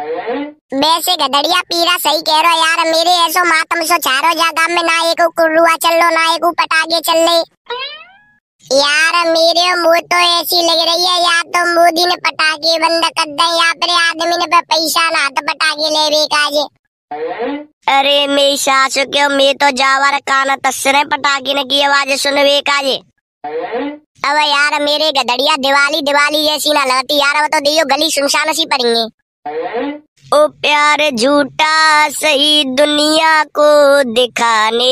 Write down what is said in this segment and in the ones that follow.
वैसे गदड़िया पीरा सही कह रहा यार मेरे ऐसो मातम सो चारो जा जगह में ना एक कुरुआ चल लो ना एक पटाखे चल ले यार मेरे मुंह तो ऐसी लग रही है या तो मोदी ने पटाखे बंद कर दे या फिर आदमी ने पैसा ना तो पटाखे ले बेकाज अरे मेरी सास क्यों मैं तो जावर कान तस्सरे पटाखे ने की आवाज सुन बेकाजे अब यार मेरे गदड़िया दिवाली दिवाली जैसी ना लगती यार वो तो दियो गली सुनसान सी पड़ेंगे ओ प्यार झूठा सही दुनिया को दिखाने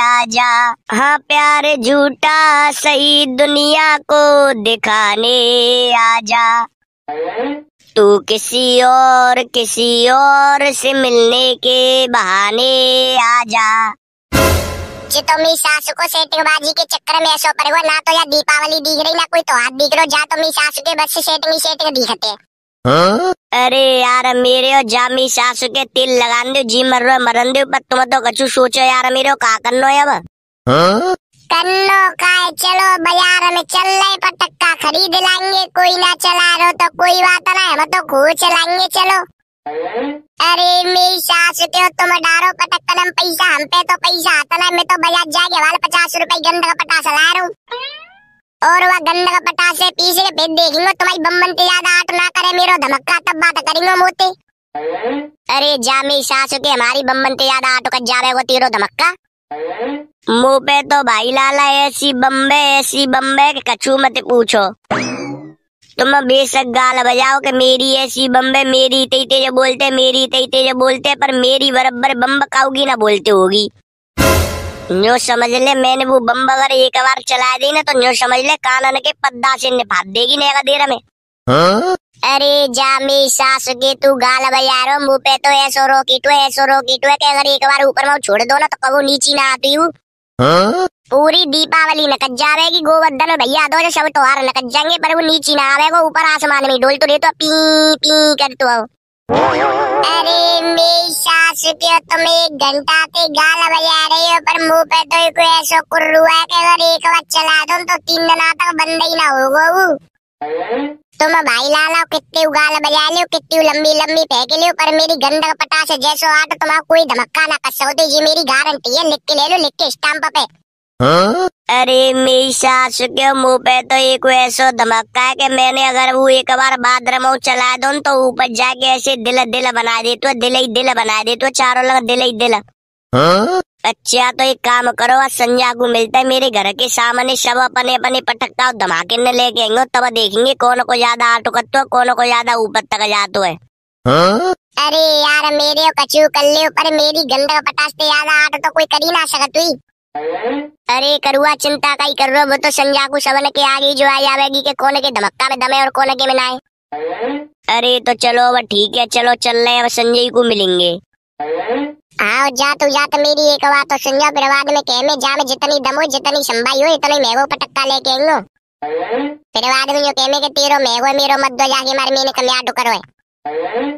आजा हाँ प्यार झूठा सही दुनिया को दिखाने आजा तू किसी और किसी और से मिलने के बहाने आजा तुम इस सासू को बाजी के चक्कर में ऐसा पर ना तो यार दीपावली दिख रही ना कोई तो हाथ दिख रहा जा तुम इस सासू के बस से सेटिंग सेटिंग दिखते अरे यार मेरे और जामी सासू के तिल लगा दो जी मर रो मरन दो पर तुम तो कछु सोचो यार मेरे का कर लो अब हाँ? कन्नो काय चलो बाजार में चल रहे पटक्का खरीद लाएंगे कोई ना चला रो तो कोई बात ना है तो खूब मतलब चलाएंगे चलो अरे मेरी सास के तुम डारो पटक्का पैसा हम पे तो पैसा आता ना मैं तो बाजार जाके वाले पचास रूपए गंदा का पटाखा ला रहा हूँ और वह गंदा का से पीस के फिर देखेंगे तुम्हारी बम्बन ते ज्यादा आठ ना करे मेरो धमक्का तब बात करेंगे मोते अरे जामी सासु के हमारी बम्बन ते ज्यादा आठ तो का जावे को तीरो धमक्का मुंह पे तो भाई लाला ऐसी बम्बे ऐसी बम्बे के कछु मत पूछो तुम बेशक गाल बजाओ के मेरी ऐसी बम्बे मेरी तेज बोलते मेरी तेज बोलते पर मेरी बराबर बम्ब काउगी ना बोलते होगी न्यू समझ ले मैंने वो बम अगर एक बार चला दी ना तो न्यू समझ ले कानन के पद्दा से निभा देगी नेगा देर में हाँ? अरे जामी सास के तू गाल बजारो मुँह पे तो ऐसो रो की टो ऐसो रो की के अगर एक बार ऊपर में छोड़ दो ना तो कबू नीचे ना आती हूँ हाँ? पूरी दीपावली नकद जा रहेगी गोवर्धन भैया दो जो सब त्योहार नकद जाएंगे पर वो नीचे ना आवेगा ऊपर आसमान में डोल तो रे तो पी पी कर तो अरे मेरी दस रुपये तुम एक घंटा गाल बजा रही हो पर मुंह पे तो ऐसा है कि अगर एक बार चला दो तो तीन दिन तक बंद ही ना होगा तुम भाई लाला कितनी उगाल बजा लियो कितनी लंबी लंबी फेंक लियो पर मेरी गंदक पटा से जैसो आठ तुम्हारा कोई धमका ना कर सकती ये मेरी गारंटी है लिख के ले लो लिख के स्टाम्प पे अरे मेरी सास के मुंह पे तो एक ऐसा धमका है कि मैंने अगर वो एक बार बाद चला दो तो ऊपर जाके ऐसे दिल दिल बना दे तो दिल ही दिल बना दे तो चारों लग दिल ही दिल अच्छा तो एक काम करो आज संजय को मिलता है मेरे घर के सामने सब अपने अपने पटकता और धमाके न लेके आएंगे तब देखेंगे कौन को ज्यादा आटो करते हो कौन को ज्यादा ऊपर तक जाते है अरे यार मेरे कछु कल्ले ऊपर मेरी गंदा पटास्ते ज्यादा आटो तो कोई कर ही ना सकत हुई अरे करुआ चिंता का ही कर रो वो तो संजा को सबन के आगे जो आ आवेगी के कोने के धमक्का में दमे और कोने के में नाए अरे तो चलो अब ठीक है चलो चल रहे हैं संजय को मिलेंगे आओ जा तू जा तो मेरी एक बात तो सुन संजय प्रवाद में कह में जा में जितनी दमो जितनी संभाई हो इतने मेघो पटक्का लेके आएंगो फिर बाद में यो कह में के तेरो मेघो मेरो मत दो जाके मारे मेने कमिया डुकर होए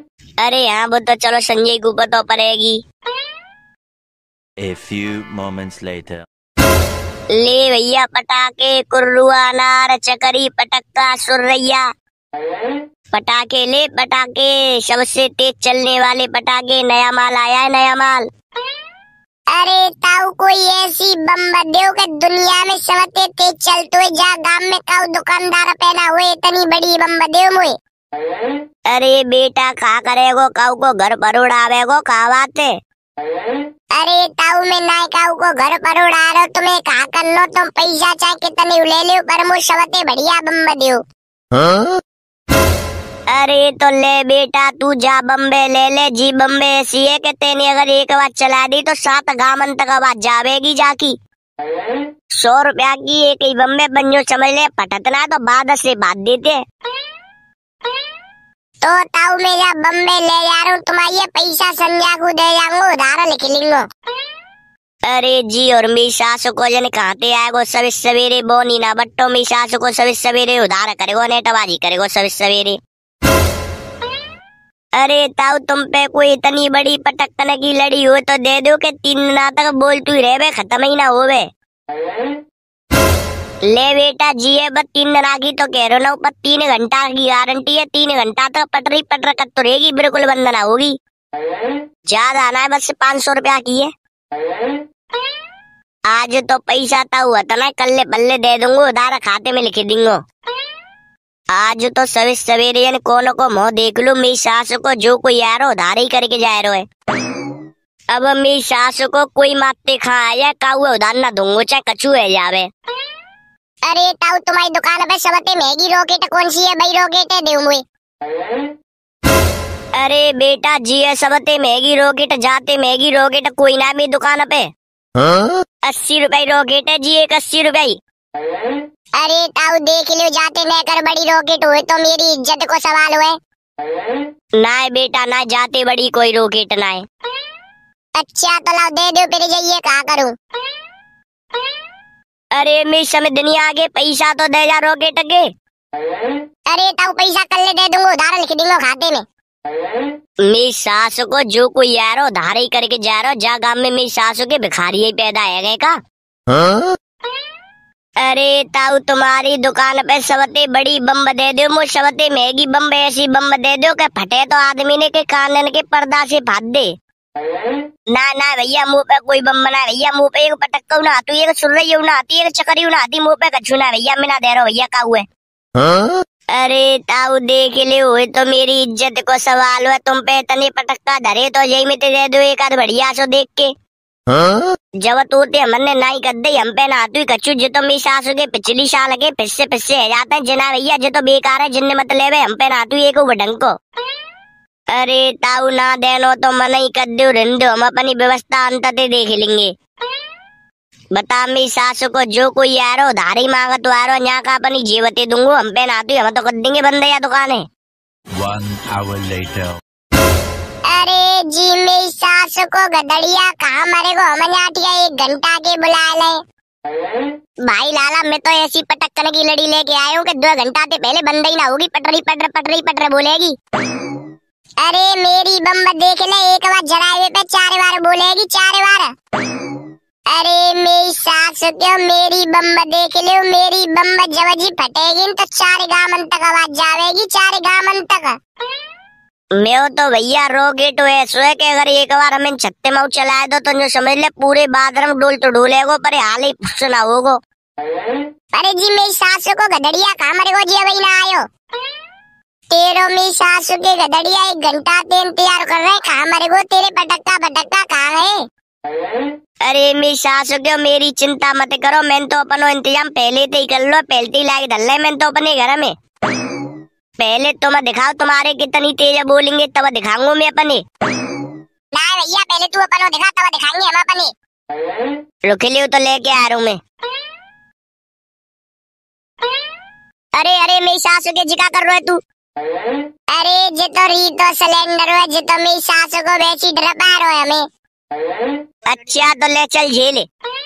अरे हां वो तो चलो संजय को तो पता पड़ेगी A few moments later. ले भैया पटाके कुर्रुआ नार चकरी पटक्का सुरैया पटाके ले पटाके सबसे तेज चलने वाले पटाके नया माल आया है नया माल अरे ताऊ कोई ऐसी बम बदेव के दुनिया में सबसे तेज चलते हुए जा गांव में काऊ दुकानदार पहना हुए इतनी बड़ी बम बदेव मुए अरे बेटा खा करेगो काऊ को घर पर उड़ावेगो खा बातें अरे ताऊ में नाय काऊ को घर पर उड़ा रहो तुम्हें कहा कर लो तुम पैसा चाहे कितने ले लो पर मुझे बढ़िया बम्ब दियो हाँ? अरे तो ले बेटा तू जा बम्बे ले ले जी बम्बे ऐसी है कि तेने अगर एक बार चला दी तो सात गामन तक आवाज जावेगी जाकी सौ रुपया की एक ही बम्बे बन जो समझ ले पटतना तो बाद से बात देते तो ताऊ जा बम्बे ले जा रहा हूँ तुम्हारी ये पैसा संध्या को दे जाऊंगा उधार लिख लेंगे अरे जी और मेरी सासु को जन कहते आएगो सब सवेरे बोनी ना बट्टो तो मेरी सासु को सब सवेरे उधार करेगो नेटबाजी करेगो सब सवेरे अरे ताऊ तुम पे कोई इतनी बड़ी पटकन की लड़ी हो तो दे दो के तीन दिन तक बोलतू रहे खत्म ही ना हो ले बेटा जिए बस तीन दिन आगी तो कह रहे हो ना ऊपर तीन घंटा की गारंटी है तीन घंटा तो पटरी पटर कर तो रहेगी बिल्कुल बंदना होगी ज्यादा आना है बस पाँच सौ रुपया की है आज तो पैसा था तो हुआ था ना ले बल्ले दे दूंगा उधार खाते में लिख दूंगा आज तो सवे सवेरे यानी कोनो को मोह देख लू मेरी सास को जो कोई आ रो उधार ही करके जा रो है अब मेरी सास को कोई माते खा का काऊ उधार ना दूंगा चाहे कछु है जावे अरे ताऊ तुम्हारी दुकान पे सबते महंगी रॉकेट कौन सी है भाई रॉकेट है देऊ अरे बेटा जी है सबते महंगी रॉकेट जाते महंगी रॉकेट कोई ना मेरी दुकान पे हाँ? अस्सी रुपए रॉकेट है जी एक अस्सी रुपए अरे ताऊ देख लियो जाते मैं कर बड़ी रॉकेट हुए तो मेरी इज्जत को सवाल हुए ना है बेटा ना जाते बड़ी कोई रॉकेट ना है अच्छा तो लाओ दे दो फिर जाइए कहा करूँ अरे मिस हमें दुनिया आगे पैसा तो दे जा रोके टके अरे ताऊ पैसा कल दे दूंगा उधार लिख दूंगा खाते में मेरी सास को जो कोई यार उधार ही करके जा रहा जा गांव में मेरी सास के भिखारी ही पैदा है गए का हाँ? अरे ताऊ तुम्हारी दुकान पे सबते बड़ी बम दे दो मो सबते महंगी बम ऐसी बम दे दो के फटे तो आदमी ने के कानन के पर्दा से फाद दे ना ना भैया मुंह पे कोई बम बना भैया मुंह पे एक पटक्का ना आती है सुन रही ना आती है चकरी ना आती मुंह पे कछु ना भैया मैं ना दे रहा भैया का हुए अरे ताऊ देख ले हुए तो मेरी इज्जत को सवाल हुआ तुम पे इतने पटक्का धरे तो यही में दे दो एक आध बढ़िया सो देख के जब तू ते हमने ना ही कर हम पे ना तू कछु जो तो मेरी सासू के पिछली साल के से फिर है जाते हैं जिना भैया जो तो बेकार है जिनने मतलब है हम पे ना तू एक ढंग को अरे ताऊ ना देनो तो मन ही कर दू रिंदो हम अपनी व्यवस्था अंत देख लेंगे बता मेरी सासू को जो कोई आ रो धारी मांग तो आ रो यहाँ का अपनी जीवते दूंगो हम पे ना तू हम तो कर देंगे बंदे या दुकाने अरे जी मेरी सासू को गदड़िया कहा मरे को हम यहाँ एक घंटा के बुला ले भाई लाला मैं तो ऐसी पटकने की लड़ी लेके आयो हूँ कि दो घंटा से तो पहले बंदे ही ना होगी पटरी पटर पटरी पटर बोलेगी अरे मेरी बम देख ले एक बार जरावे पे चार बार बोलेगी चार बार अरे मेरी सास क्यों मेरी बम देख लो मेरी बम जब जी फटेगी तो चार गामन तक आवाज जावेगी चार गामन तक मैं तो भैया रोगे तो ऐसो है कि अगर एक बार हमें छत्ते माऊ चलाए दो तो जो समझ ले पूरे बादरम डोल तो डोलेगो पर हाल ही सुना होगो अरे जी मेरी सासू को गदड़िया कहा मरेगो जी अभी ना आयो पैरों में सासू के गदड़िया एक घंटा से इंतजार कर रहे कहा मरे गो तेरे पटकता पटकता कहा है अरे मेरी सासु के मेरी चिंता मत करो मैंने तो अपनो इंतजाम पहले ही कर लो पहलती लाए धल मैंने तो अपने घर में पहले तो मैं दिखाओ तुम्हारे कितनी तेज बोलेंगे तब दिखाऊंगा मैं अपने ना भैया पहले तू अपनो दिखा तब दिखाएंगे हम अपने रुक लियो तो लेके आ रहा हूँ मैं अरे अरे मेरी सासु के जिका कर रहे तू अरे जे तो री तो सिलेंडर है जे तो मेरी सासू को बेची डरा पा रहे हमें अच्छा तो ले चल झेले